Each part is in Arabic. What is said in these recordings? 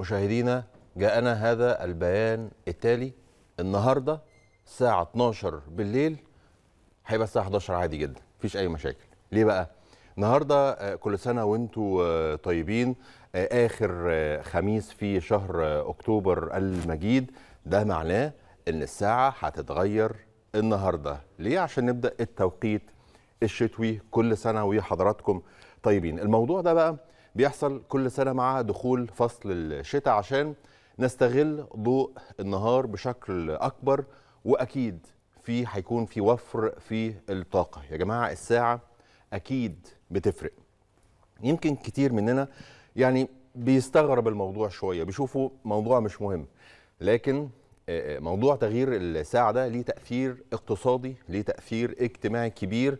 مشاهدينا جاءنا هذا البيان التالي النهارده الساعه 12 بالليل هيبقى الساعه 11 عادي جدا مفيش اي مشاكل ليه بقى النهارده آه، كل سنه وانتم آه، طيبين آه، اخر خميس في شهر اكتوبر المجيد ده معناه ان الساعه هتتغير النهارده ليه عشان نبدا التوقيت الشتوي كل سنه وحضراتكم طيبين الموضوع ده بقى بيحصل كل سنه مع دخول فصل الشتاء عشان نستغل ضوء النهار بشكل اكبر واكيد في هيكون في وفر في الطاقه يا جماعه الساعه اكيد بتفرق يمكن كتير مننا يعني بيستغرب الموضوع شويه بيشوفوا موضوع مش مهم لكن آه، آه، موضوع تغيير الساعه ده ليه تاثير اقتصادي ليه تاثير اجتماعي كبير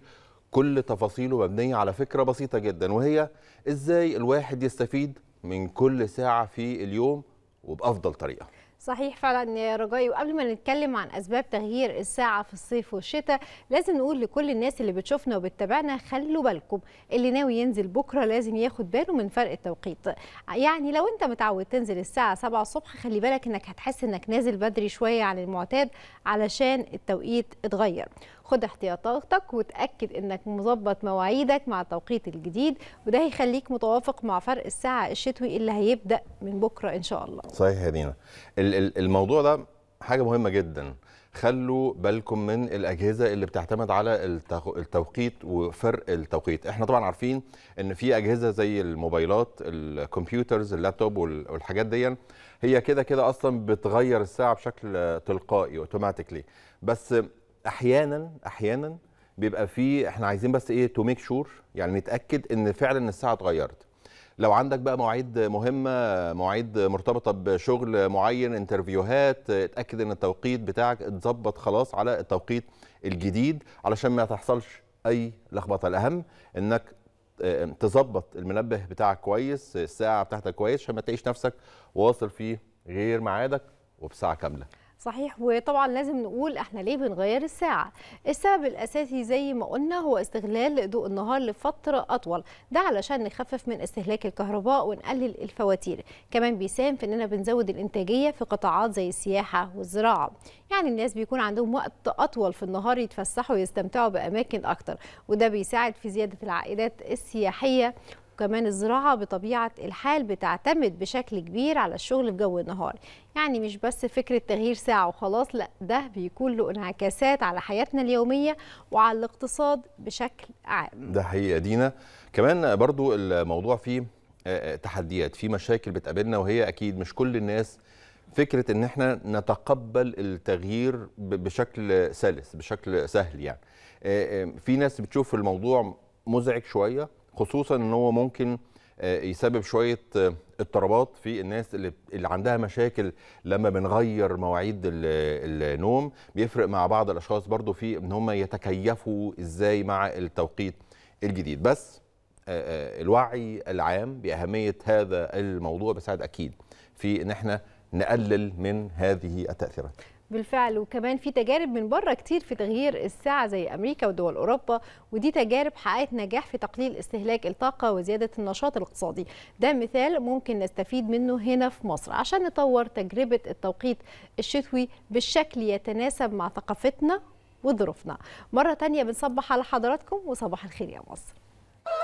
كل تفاصيله مبنية على فكرة بسيطة جدا وهي إزاي الواحد يستفيد من كل ساعة في اليوم وبأفضل طريقة صحيح فعلا يا رجاي وقبل ما نتكلم عن اسباب تغيير الساعه في الصيف والشتاء لازم نقول لكل الناس اللي بتشوفنا وبتتابعنا خلوا بالكم اللي ناوي ينزل بكره لازم ياخد باله من فرق التوقيت يعني لو انت متعود تنزل الساعه 7 الصبح خلي بالك انك هتحس انك نازل بدري شويه عن المعتاد علشان التوقيت اتغير خد احتياطاتك وتاكد انك مظبط مواعيدك مع التوقيت الجديد وده هيخليك متوافق مع فرق الساعه الشتوي اللي هيبدا من بكره ان شاء الله صحيح يا دينا الموضوع ده حاجه مهمه جدا خلوا بالكم من الاجهزه اللي بتعتمد على التوقيت وفرق التوقيت احنا طبعا عارفين ان في اجهزه زي الموبايلات الكمبيوترز اللابتوب والحاجات دي هي كده كده اصلا بتغير الساعه بشكل تلقائي اوتوماتيكلي بس احيانا احيانا بيبقى في احنا عايزين بس ايه تو ميك شور يعني نتاكد ان فعلا الساعه اتغيرت لو عندك بقى مواعيد مهمه مواعيد مرتبطه بشغل معين انترفيوهات اتاكد ان التوقيت بتاعك اتظبط خلاص على التوقيت الجديد علشان ما تحصلش اي لخبطه الاهم انك آه، تظبط المنبه بتاعك كويس الساعه بتاعتك كويس عشان ما تلاقيش نفسك واصل فيه غير ميعادك وبساعه كامله صحيح وطبعا لازم نقول احنا ليه بنغير الساعة السبب الأساسي زي ما قلنا هو استغلال ضوء النهار لفترة أطول ده علشان نخفف من استهلاك الكهرباء ونقلل الفواتير كمان بيساهم في اننا بنزود الإنتاجية في قطاعات زي السياحة والزراعة يعني الناس بيكون عندهم وقت أطول في النهار يتفسحوا ويستمتعوا بأماكن أكتر وده بيساعد في زيادة العائدات السياحية وكمان الزراعة بطبيعة الحال بتعتمد بشكل كبير على الشغل في جو النهار يعني مش بس فكرة تغيير ساعة وخلاص لا ده بيكون له انعكاسات على حياتنا اليومية وعلى الاقتصاد بشكل عام ده حقيقة دينا كمان برضو الموضوع فيه آه، آه، تحديات في مشاكل بتقابلنا وهي أكيد مش كل الناس فكرة ان احنا نتقبل التغيير بشكل سلس بشكل سهل يعني آه، في ناس بتشوف الموضوع مزعج شوية خصوصا ان هو ممكن آه، يسبب شويه آه، اضطرابات في الناس اللي, اللي عندها مشاكل لما بنغير مواعيد النوم بيفرق مع بعض الاشخاص برضو في ان هم يتكيفوا ازاي مع التوقيت الجديد بس آه، الوعي العام باهميه هذا الموضوع بيساعد اكيد في ان احنا نقلل من هذه التاثيرات بالفعل وكمان في تجارب من بره كتير في تغيير الساعة زي أمريكا ودول أوروبا ودي تجارب حققت نجاح في تقليل استهلاك الطاقة وزيادة النشاط الاقتصادي ده مثال ممكن نستفيد منه هنا في مصر عشان نطور تجربة التوقيت الشتوي بالشكل يتناسب مع ثقافتنا وظروفنا مرة تانية بنصبح على حضراتكم وصباح الخير يا مصر